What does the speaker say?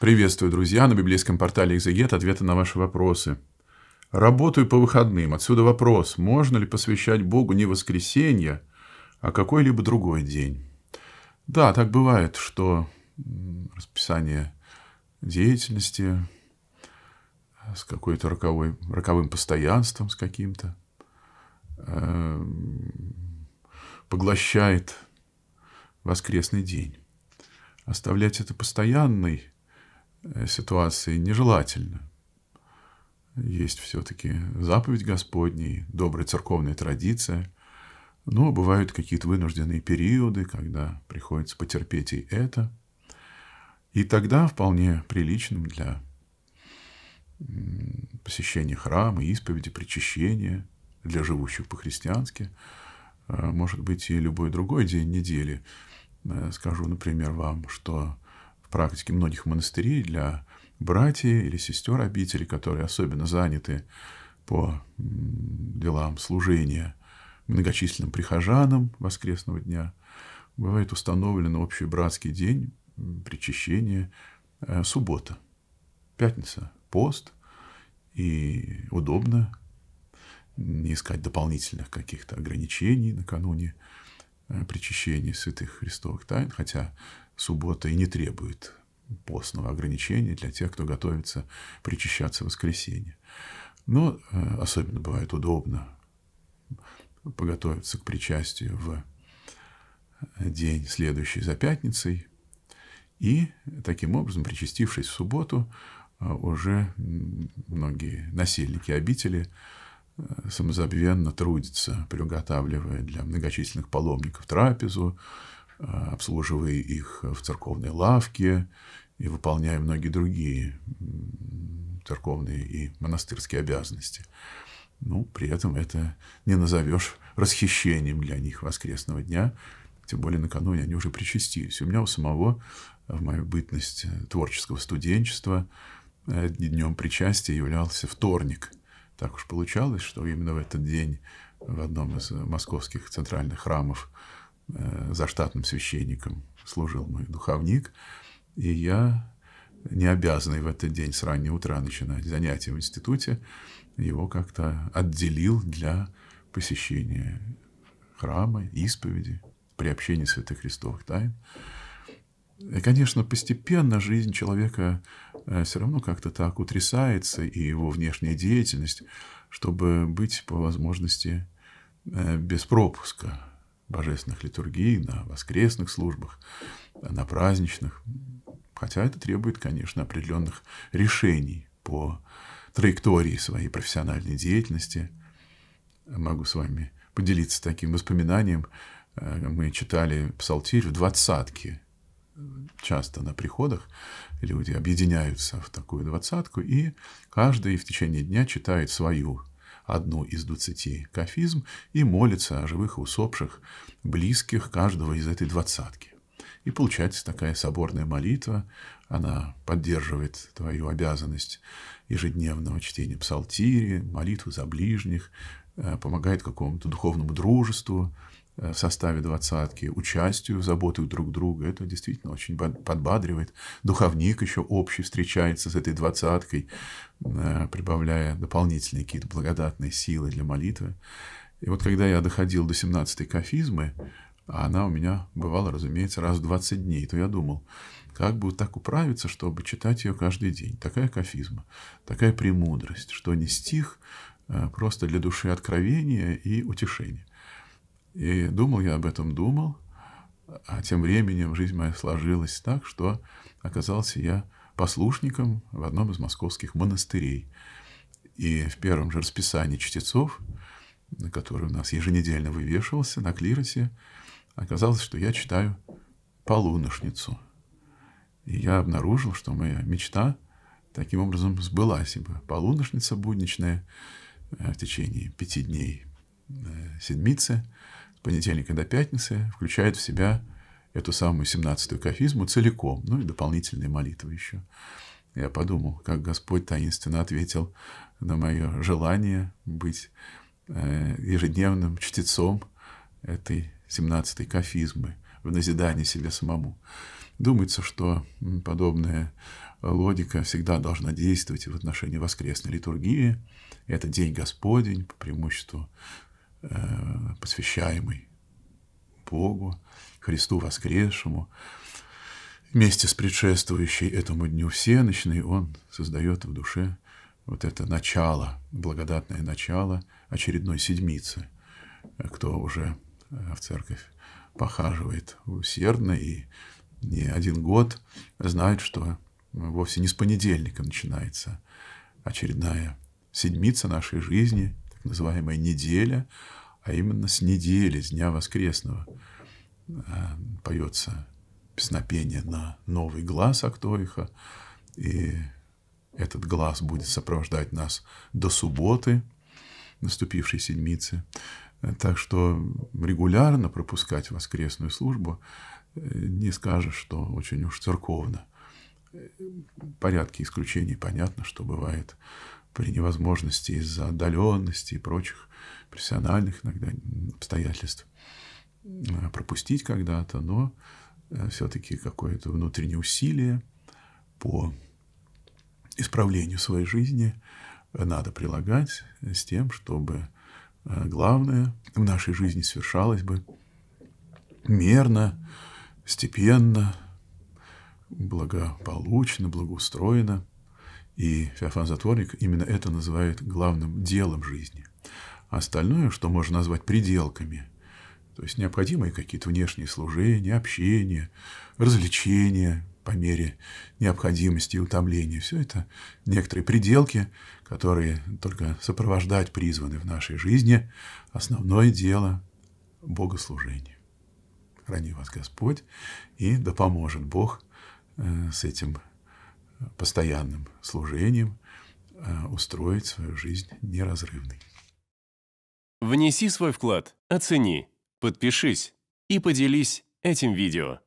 Приветствую, друзья, на библейском портале «Экзегет» ответы на ваши вопросы. Работаю по выходным. Отсюда вопрос, можно ли посвящать Богу не воскресенье, а какой-либо другой день? Да, так бывает, что расписание деятельности с какой-то роковой, роковым постоянством, с каким-то, эм, поглощает воскресный день. Оставлять это постоянной Э, ситуации нежелательно. Есть все-таки заповедь Господней, добрая церковная традиция. Но бывают какие-то вынужденные периоды, когда приходится потерпеть и это. И тогда вполне приличным для посещения храма, исповеди, причащения для живущих по-христиански, э, может быть, и любой другой день недели. Э, скажу, например, вам, что практики многих монастырей для братьев или сестер обители, которые особенно заняты по делам служения многочисленным прихожанам воскресного дня, бывает установлен общий братский день причащение э, суббота. Пятница – пост, и удобно не искать дополнительных каких-то ограничений накануне Э, причащении святых христовых тайн, хотя суббота и не требует постного ограничения для тех, кто готовится причащаться в воскресенье. Но э, особенно бывает удобно поготовиться к причастию в э, день, следующий за пятницей, и таким образом, причастившись в субботу, уже многие насильники обители самозабвенно трудится, приготавливая для многочисленных паломников трапезу, э, обслуживая их в церковной лавке и выполняя многие другие церковные и монастырские обязанности. Ну, при этом это не назовешь расхищением для них воскресного дня, тем более накануне они уже причастились. У меня у самого э, в мою бытность э, творческого студенчества днем причастия являлся вторник – так уж получалось, что именно в этот день в одном из э, московских центральных храмов э, за штатным священником служил мой духовник, и я, не обязанный в этот день с раннего утра начинать занятия в институте, его как-то отделил для посещения храма, исповеди, приобщения святых Христовых тайн. И, конечно, постепенно жизнь человека э, все равно как-то так утрясается, и его внешняя деятельность, чтобы быть по возможности э, без пропуска божественных литургий, на воскресных службах, на праздничных. Хотя это требует, конечно, определенных решений по траектории своей профессиональной деятельности. Могу с вами поделиться таким воспоминанием. Э, мы читали псалтирь в двадцатке часто на приходах люди объединяются в такую двадцатку, и каждый в течение дня читает свою одну из двадцати кафизм и молится о живых и усопших, близких каждого из этой двадцатки. И получается такая соборная молитва, она поддерживает твою обязанность ежедневного чтения псалтири, молитвы за ближних, э, помогает какому-то духовному дружеству, Э, в составе двадцатки, участию, заботу друг друга. Это действительно очень подбадривает. Духовник еще общий встречается с этой двадцаткой, э, прибавляя дополнительные какие-то благодатные силы для молитвы. И вот когда я доходил до 17-й кафизмы, а она у меня бывала, разумеется, раз в 20 дней, то я думал, как бы так управиться, чтобы читать ее каждый день. Такая кафизма, такая премудрость, что не стих, э, просто для души откровения и утешения. И думал я об этом, думал, а тем временем жизнь моя сложилась так, что оказался я послушником в одном из московских монастырей. И в первом же расписании чтецов, который у нас еженедельно вывешивался на клиросе, оказалось, что я читаю «Полуношницу». И я обнаружил, что моя мечта таким образом сбылась, ибо полуношница будничная э, в течение пяти дней э, седмицы – понедельника до пятницы включает в себя эту самую 17-ю кафизму целиком, ну и дополнительные молитвы еще. Я подумал, как Господь таинственно ответил на мое желание быть э, ежедневным чтецом этой 17-й кафизмы в назидании себе самому. Думается, что подобная логика всегда должна действовать в отношении воскресной литургии. Это день Господень, по преимуществу Э, посвящаемый Богу, Христу воскресшему, вместе с предшествующей этому дню всеночной, он создает в душе вот это начало, благодатное начало очередной седмицы, кто уже э, в церковь похаживает усердно и не один год знает, что вовсе не с понедельника начинается очередная седмица нашей жизни – называемая неделя, а именно с недели, с Дня Воскресного, э, поется песнопение на новый глаз Актоиха, и этот глаз будет сопровождать нас до субботы, наступившей седмицы. Так что регулярно пропускать воскресную службу э, не скажешь, что очень уж церковно. Э, порядки исключений понятно, что бывает при невозможности из-за отдаленности и прочих профессиональных иногда обстоятельств э, пропустить когда-то, но э, все-таки какое-то внутреннее усилие по исправлению своей жизни надо прилагать с тем, чтобы э, главное в нашей жизни совершалось бы мерно, степенно, благополучно, благоустроено – и Феофан Затворник именно это называет главным делом жизни. А остальное, что можно назвать пределками, то есть необходимые какие-то внешние служения, общение, развлечения по мере необходимости и утомления, все это некоторые пределки, которые только сопровождать призваны в нашей жизни, основное дело – богослужение. Храни вас Господь, и да поможет Бог э, с этим постоянным служением э, устроить свою жизнь неразрывной. Внеси свой вклад, оцени, подпишись и поделись этим видео.